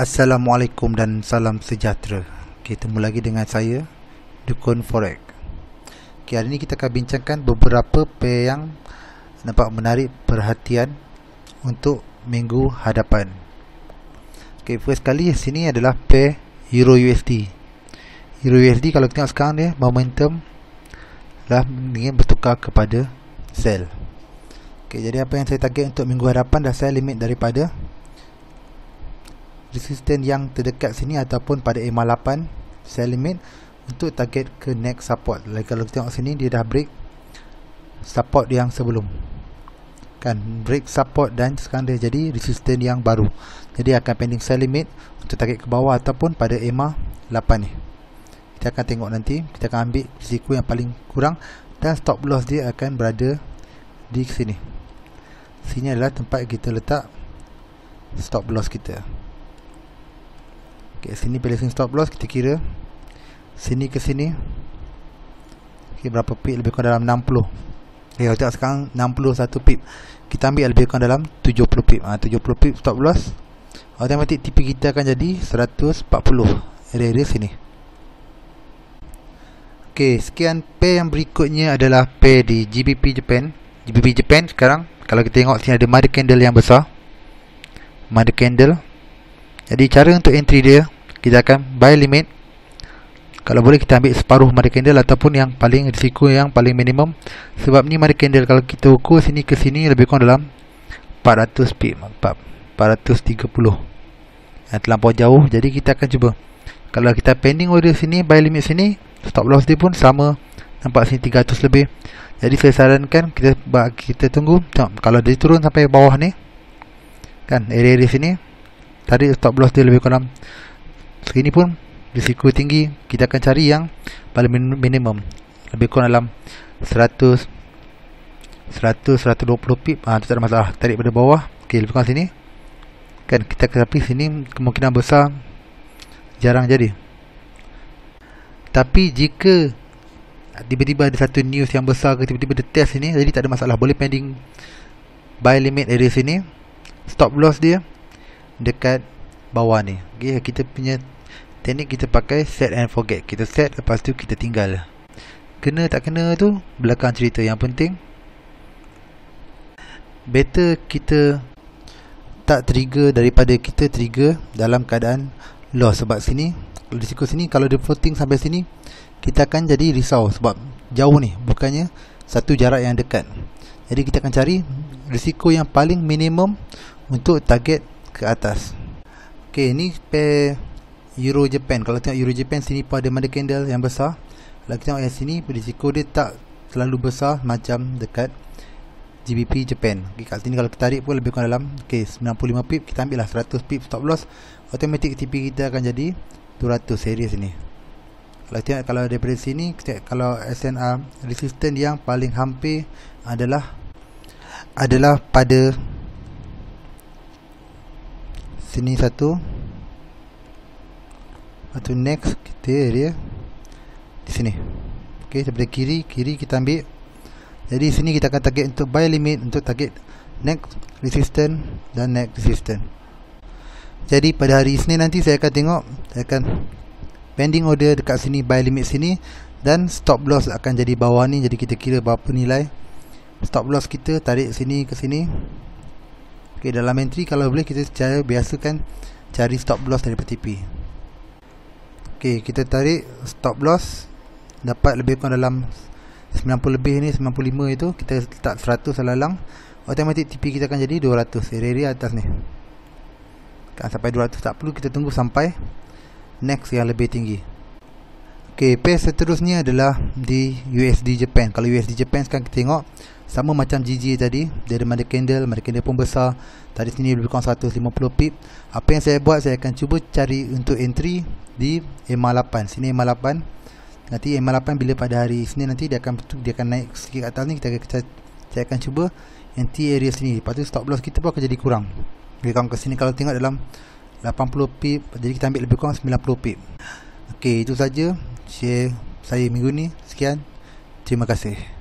Assalamualaikum dan salam sejahtera. Ketemu okay, lagi dengan saya Dukun Forex. Okay, hari ini kita akan bincangkan beberapa pair yang nampak menarik perhatian untuk minggu hadapan. Okay, first kali sini adalah pair Euro USD. Euro USD kalau kita tengok sekarang ni momentum lah ingin bertukar kepada sell. Okay, jadi apa yang saya target untuk minggu hadapan dah saya limit daripada 1.2 resistance yang terdekat sini ataupun pada EMA 8 sell limit untuk target ke next support like kalau kita tengok sini dia dah break support yang sebelum kan break support dan sekarang dia jadi resistance yang baru jadi akan pending sell limit untuk target ke bawah ataupun pada EMA 8 ni kita akan tengok nanti kita akan ambil risiko yang paling kurang dan stop loss dia akan berada di sini sini adalah tempat kita letak stop loss kita Okay, sini pilih stop loss kita kira sini ke sini okay, berapa pip lebih kurang dalam 60 okay, kita tengok sekarang 61 pip kita ambil lebih kurang dalam 70 pip ha, ah, 70 pip stop loss automatic TP kita akan jadi 140 area-area sini ok sekian pair yang berikutnya adalah pair di GBP Japan GBP Japan sekarang kalau kita tengok sini ada mother candle yang besar mother candle jadi cara untuk entry dia Kita akan buy limit Kalau boleh kita ambil separuh mari candle Ataupun yang paling risiko yang paling minimum Sebab ni mari candle Kalau kita ukur sini ke sini Lebih kurang dalam 400 pip 430 Yang terlampau jauh Jadi kita akan cuba Kalau kita pending order sini Buy limit sini Stop loss dia pun sama Nampak sini 300 lebih Jadi saya sarankan Kita kita tunggu Tengok, Kalau dia turun sampai bawah ni Kan area-area sini Tadi stop loss dia lebih kurang segini pun risiko tinggi kita akan cari yang paling minimum lebih kurang dalam 100 100-120 pip ha, tu tak ada masalah tarik pada bawah ok lebih kurang sini kan kita tapi sini kemungkinan besar jarang jadi tapi jika tiba-tiba ada satu news yang besar ke tiba-tiba dia test sini jadi tak ada masalah boleh pending buy limit area sini stop loss dia dekat bawah ni okay, ya, kita punya teknik kita pakai set and forget kita set lepas tu kita tinggal kena tak kena tu belakang cerita yang penting better kita tak trigger daripada kita trigger dalam keadaan loss sebab sini risiko sini kalau dia floating sampai sini kita akan jadi risau sebab jauh ni bukannya satu jarak yang dekat jadi kita akan cari risiko yang paling minimum untuk target ke atas. Okey, ni pair Euro Japan. Kalau tengok Euro Japan sini pun ada mother candle yang besar. Kalau tengok yang sini risiko dia tak terlalu besar macam dekat GBP Japan. Okey, kat sini kalau kita tarik pun lebih kurang dalam. Okey, 95 pip kita ambil lah 100 pip stop loss. Automatic TP kita akan jadi 200 series ni. Kalau tengok kalau daripada sini, kalau SNR resistance yang paling hampir adalah adalah pada sini satu lepas tu next kita area di sini ok daripada kiri kiri kita ambil jadi sini kita akan target untuk buy limit untuk target next resistance dan next resistance jadi pada hari Isnin nanti saya akan tengok saya akan pending order dekat sini buy limit sini dan stop loss akan jadi bawah ni jadi kita kira berapa nilai stop loss kita tarik sini ke sini Okay, dalam entry kalau boleh kita cara biasakan cari stop loss daripada TP. Okay, kita tarik stop loss dapat lebih kurang dalam 90 lebih ni 95 itu kita letak 100 selalang automatik TP kita akan jadi 200 area-area atas ni kan sampai 200 tak perlu kita tunggu sampai next yang lebih tinggi Okay, pair seterusnya adalah di USD Japan kalau USD Japan sekarang kita tengok sama macam GG tadi dia ada mother candle mother candle pun besar tadi sini lebih kurang 150 pip apa yang saya buat saya akan cuba cari untuk entry di MA8 sini MA8 nanti MA8 bila pada hari sini nanti dia akan dia akan naik sikit atas ni kita akan saya akan cuba entry area sini lepas tu stop loss kita pun akan jadi kurang lebih kurang ke sini kalau tengok dalam 80 pip jadi kita ambil lebih kurang 90 pip ok itu saja share saya minggu ni sekian terima kasih